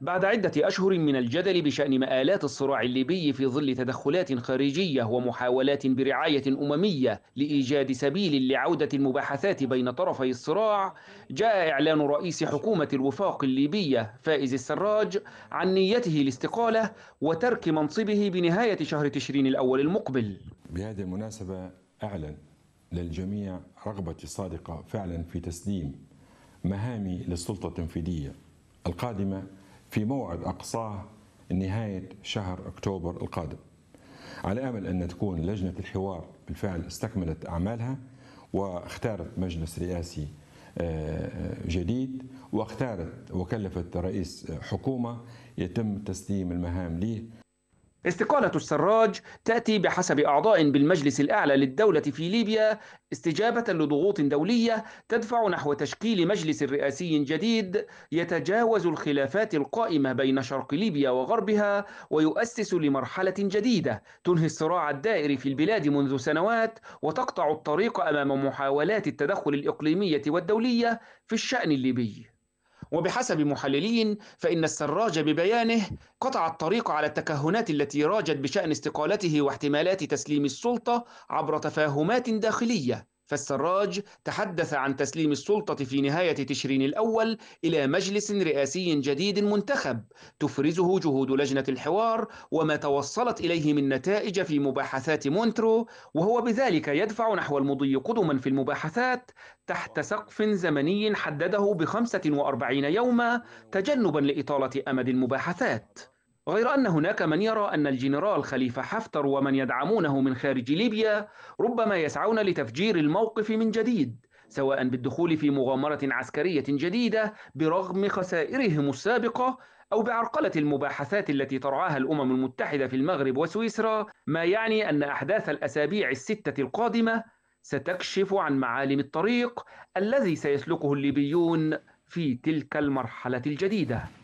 بعد عدة أشهر من الجدل بشأن مآلات الصراع الليبي في ظل تدخلات خارجية ومحاولات برعاية أممية لإيجاد سبيل لعودة المباحثات بين طرفي الصراع، جاء إعلان رئيس حكومة الوفاق الليبية فائز السراج عن نيته الاستقالة وترك منصبه بنهاية شهر تشرين الأول المقبل. بهذه المناسبة أعلن للجميع رغبتي الصادقة فعلا في تسليم مهامي للسلطة التنفيذية القادمة في موعد أقصاه نهاية شهر أكتوبر القادم على أمل أن تكون لجنة الحوار بالفعل استكملت أعمالها واختارت مجلس رئاسي آه، آه، جديد واختارت وكلفت رئيس حكومة يتم تسليم المهام ليه استقالة السراج تأتي بحسب أعضاء بالمجلس الأعلى للدولة في ليبيا استجابة لضغوط دولية تدفع نحو تشكيل مجلس رئاسي جديد يتجاوز الخلافات القائمة بين شرق ليبيا وغربها ويؤسس لمرحلة جديدة تنهي الصراع الدائري في البلاد منذ سنوات وتقطع الطريق أمام محاولات التدخل الإقليمية والدولية في الشأن الليبي وبحسب محللين فإن السراج ببيانه قطع الطريق على التكهنات التي راجت بشأن استقالته واحتمالات تسليم السلطة عبر تفاهمات داخلية فالسراج تحدث عن تسليم السلطة في نهاية تشرين الأول إلى مجلس رئاسي جديد منتخب تفرزه جهود لجنة الحوار وما توصلت إليه من نتائج في مباحثات مونترو وهو بذلك يدفع نحو المضي قدما في المباحثات تحت سقف زمني حدده ب 45 يوما تجنبا لإطالة أمد المباحثات غير أن هناك من يرى أن الجنرال خليفة حفتر ومن يدعمونه من خارج ليبيا ربما يسعون لتفجير الموقف من جديد سواء بالدخول في مغامرة عسكرية جديدة برغم خسائرهم السابقة أو بعرقلة المباحثات التي ترعاها الأمم المتحدة في المغرب وسويسرا ما يعني أن أحداث الأسابيع الستة القادمة ستكشف عن معالم الطريق الذي سيسلكه الليبيون في تلك المرحلة الجديدة